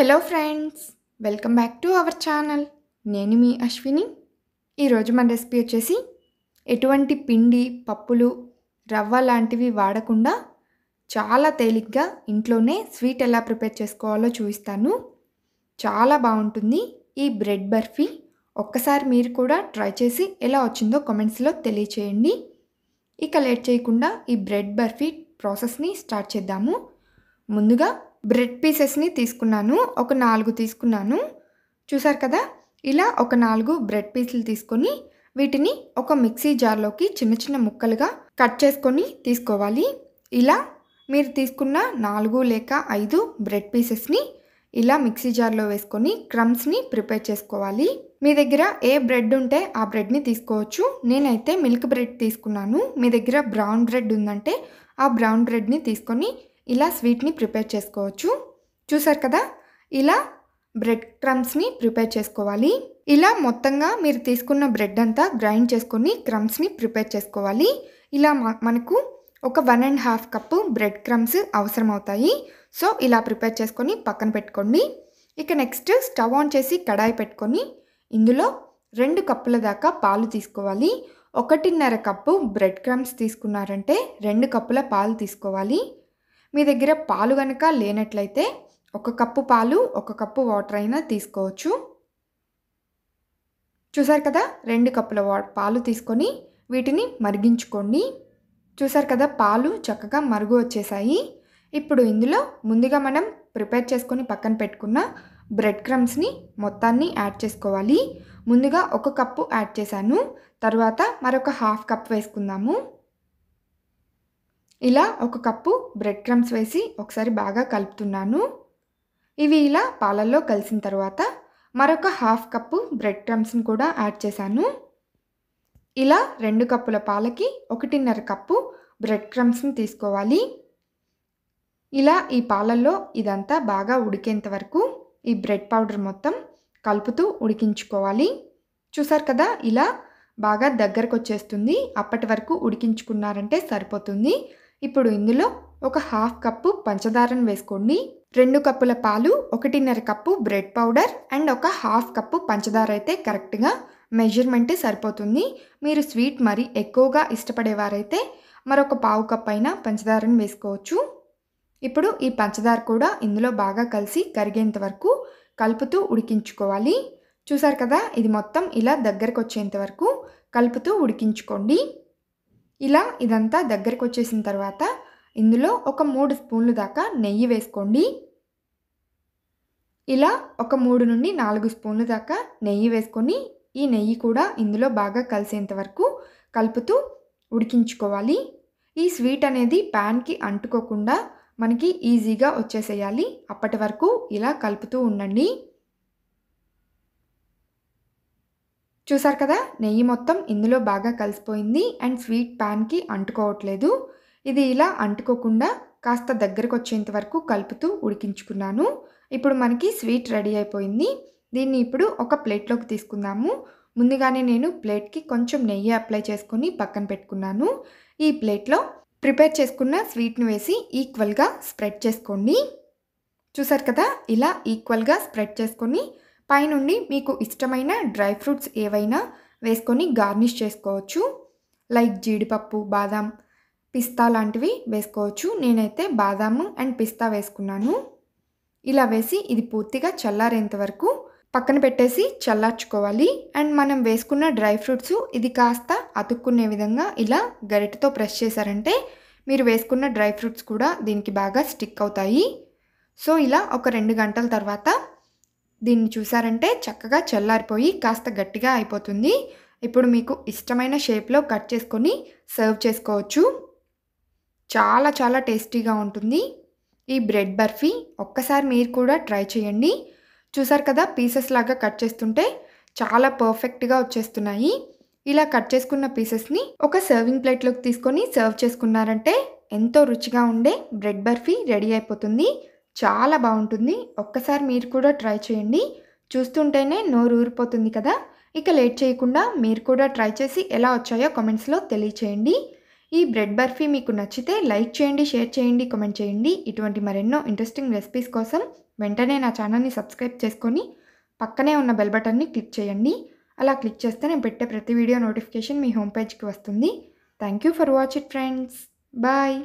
hello friends welcome back to our channel నేను మీ అశ్విని ఈరోజు మన రెసిపీ వచ్చేసి ఎటువంటి పిండి పప్పులు రవ్వ లాంటివి వాడకుండా చాలా తేలిగ్గా ఇంట్లోనే స్వీట్ ఎలా ప్రిపేర్ చేసుకోవాలో చూపిస్తాను చాలా బాగుంటుంది ఈ బ్రెడ్ బర్ఫీ ఒక్కసారి మీరు కూడా ట్రై చేసి ఎలా వచ్చిందో కమెంట్స్లో తెలియచేయండి ఇక లేట్ చేయకుండా ఈ బ్రెడ్ బర్ఫీ ప్రాసెస్ని స్టార్ట్ చేద్దాము ముందుగా బ్రెడ్ పీసెస్ని తీసుకున్నాను ఒక నాలుగు తీసుకున్నాను చూసారు కదా ఇలా ఒక నాలుగు బ్రెడ్ పీసులు తీసుకొని వీటిని ఒక మిక్సీ జార్లోకి చిన్న చిన్న ముక్కలుగా కట్ చేసుకొని తీసుకోవాలి ఇలా మీరు తీసుకున్న నాలుగు లేక ఐదు బ్రెడ్ పీసెస్ని ఇలా మిక్సీ జార్లో వేసుకొని క్రమ్స్ని ప్రిపేర్ చేసుకోవాలి మీ దగ్గర ఏ బ్రెడ్ ఉంటే ఆ బ్రెడ్ని తీసుకోవచ్చు నేనైతే మిల్క్ బ్రెడ్ తీసుకున్నాను మీ దగ్గర బ్రౌన్ బ్రెడ్ ఉందంటే ఆ బ్రౌన్ బ్రెడ్ని తీసుకొని ఇలా స్వీట్ని ప్రిపేర్ చేసుకోవచ్చు చూసారు కదా ఇలా బ్రెడ్ క్రమ్స్ని ప్రిపేర్ చేసుకోవాలి ఇలా మొత్తంగా మీరు తీసుకున్న బ్రెడ్ అంతా గ్రైండ్ చేసుకొని క్రమ్స్ని ప్రిపేర్ చేసుకోవాలి ఇలా మనకు ఒక one and half cup bread crumbs అవసరం అవుతాయి సో ఇలా ప్రిపేర్ చేసుకొని పక్కన పెట్టుకోండి ఇక నెక్స్ట్ స్టవ్ ఆన్ చేసి కడాయి పెట్టుకొని ఇందులో రెండు కప్పుల దాకా పాలు తీసుకోవాలి ఒకటిన్నర కప్పు బ్రెడ్ క్రమ్స్ తీసుకున్నారంటే రెండు కప్పుల పాలు తీసుకోవాలి మీ దగ్గర పాలు కనుక లేనట్లయితే ఒక కప్పు పాలు ఒక కప్పు వాటర్ అయినా తీసుకోవచ్చు చూసారు కదా రెండు కప్పుల వా పాలు తీసుకొని వీటిని మరిగించుకోండి చూసారు కదా పాలు చక్కగా మరుగు వచ్చేసాయి ఇప్పుడు ఇందులో ముందుగా మనం ప్రిపేర్ చేసుకొని పక్కన పెట్టుకున్న బ్రెడ్ క్రమ్స్ని మొత్తాన్ని యాడ్ చేసుకోవాలి ముందుగా ఒక కప్పు యాడ్ చేశాను తర్వాత మరొక హాఫ్ కప్ వేసుకుందాము ఇలా ఒక కప్పు బ్రెడ్ క్రమ్స్ వేసి ఒకసారి బాగా కలుపుతున్నాను ఇవి ఇలా పాలల్లో కలిసిన తర్వాత మరొక హాఫ్ కప్పు బ్రెడ్ క్రమ్స్ని కూడా యాడ్ చేశాను ఇలా రెండు కప్పుల పాలకి ఒకటిన్నర కప్పు బ్రెడ్ క్రమ్స్ని తీసుకోవాలి ఇలా ఈ పాలల్లో ఇదంతా బాగా ఉడికేంత వరకు ఈ బ్రెడ్ పౌడర్ మొత్తం కలుపుతూ ఉడికించుకోవాలి చూసారు కదా ఇలా బాగా దగ్గరకు వచ్చేస్తుంది అప్పటి వరకు ఉడికించుకున్నారంటే సరిపోతుంది ఇప్పుడు ఇందులో ఒక హాఫ్ కప్పు పంచదారను వేసుకోండి రెండు కప్పుల పాలు ఒకటిన్నర కప్పు బ్రెడ్ పౌడర్ అండ్ ఒక హాఫ్ కప్పు పంచదార అయితే కరెక్ట్గా మెజర్మెంట్ సరిపోతుంది మీరు స్వీట్ మరి ఎక్కువగా ఇష్టపడేవారైతే మరొక పావు కప్ అయినా పంచదారను వేసుకోవచ్చు ఇప్పుడు ఈ పంచదార కూడా ఇందులో బాగా కలిసి కరిగేంత వరకు కలుపుతూ ఉడికించుకోవాలి చూసారు కదా ఇది మొత్తం ఇలా దగ్గరకు వచ్చేంత వరకు కలుపుతూ ఉడికించుకోండి ఇలా ఇదంతా దగ్గరికి వచ్చేసిన తర్వాత ఇందులో ఒక మూడు స్పూన్లు దాకా నెయ్యి వేసుకోండి ఇలా ఒక మూడు నుండి నాలుగు స్పూన్లు దాకా నెయ్యి వేసుకొని ఈ నెయ్యి కూడా ఇందులో బాగా కలిసేంత వరకు కలుపుతూ ఉడికించుకోవాలి ఈ స్వీట్ అనేది ప్యాన్కి అంటుకోకుండా మనకి ఈజీగా వచ్చేసేయాలి అప్పటి వరకు ఇలా కలుపుతూ ఉండండి చూసారు కదా నెయ్యి మొత్తం ఇందులో బాగా కలిసిపోయింది అండ్ స్వీట్ ప్యాన్కి అంటుకోవట్లేదు ఇది ఇలా అంటుకోకుండా కాస్త దగ్గరకు వచ్చేంత వరకు కలుపుతూ ఉడికించుకున్నాను ఇప్పుడు మనకి స్వీట్ రెడీ అయిపోయింది దీన్ని ఇప్పుడు ఒక ప్లేట్లోకి తీసుకుందాము ముందుగానే నేను ప్లేట్కి కొంచెం నెయ్యి అప్లై చేసుకుని పక్కన పెట్టుకున్నాను ఈ ప్లేట్లో ప్రిపేర్ చేసుకున్న స్వీట్ని వేసి ఈక్వల్గా స్ప్రెడ్ చేసుకోండి చూసారు కదా ఇలా ఈక్వల్గా స్ప్రెడ్ చేసుకొని పైనుండి మీకు ఇష్టమైన డ్రై ఫ్రూట్స్ ఏవైనా వేసుకొని గార్నిష్ చేసుకోవచ్చు లైక్ జీడిపప్పు బాదాం పిస్తా లాంటివి వేసుకోవచ్చు నేనైతే బాదాము అండ్ పిస్తా వేసుకున్నాను ఇలా వేసి ఇది పూర్తిగా చల్లారేంత వరకు పక్కన పెట్టేసి చల్లార్చుకోవాలి అండ్ మనం వేసుకున్న డ్రై ఫ్రూట్స్ ఇది కాస్త అతుక్కునే విధంగా ఇలా గరిటతో ప్రెస్ చేశారంటే మీరు వేసుకున్న డ్రై ఫ్రూట్స్ కూడా దీనికి బాగా స్టిక్ అవుతాయి సో ఇలా ఒక రెండు గంటల తర్వాత దీన్ని చూసారంటే చక్కగా చల్లారిపోయి కాస్త గట్టిగా అయిపోతుంది ఇప్పుడు మీకు ఇష్టమైన షేప్లో కట్ చేసుకొని సర్వ్ చేసుకోవచ్చు చాలా చాలా టేస్టీగా ఉంటుంది ఈ బ్రెడ్ బర్ఫీ ఒక్కసారి మీరు కూడా ట్రై చేయండి చూసారు కదా పీసెస్ లాగా కట్ చేస్తుంటే చాలా పర్ఫెక్ట్గా వచ్చేస్తున్నాయి ఇలా కట్ చేసుకున్న పీసెస్ని ఒక సర్వింగ్ ప్లేట్లోకి తీసుకొని సర్వ్ చేసుకున్నారంటే ఎంతో రుచిగా ఉండే బ్రెడ్ బర్ఫీ రెడీ అయిపోతుంది చాలా బాగుంటుంది ఒక్కసారి మీరు కూడా ట్రై చేయండి చూస్తుంటేనే నోరు ఊరిపోతుంది కదా ఇక లేట్ చేయకుండా మీరు కూడా ట్రై చేసి ఎలా వచ్చాయో కామెంట్స్లో తెలియచేయండి ఈ బ్రెడ్ బర్ఫీ మీకు నచ్చితే లైక్ చేయండి షేర్ చేయండి కామెంట్ చేయండి ఇటువంటి మరెన్నో ఇంట్రెస్టింగ్ రెసిపీస్ కోసం వెంటనే నా ఛానల్ని సబ్స్క్రైబ్ చేసుకొని పక్కనే ఉన్న బెల్ బటన్ని క్లిక్ చేయండి అలా క్లిక్ చేస్తే నేను పెట్టే ప్రతి వీడియో నోటిఫికేషన్ మీ హోమ్ పేజ్కి వస్తుంది thank you for watch it friends bye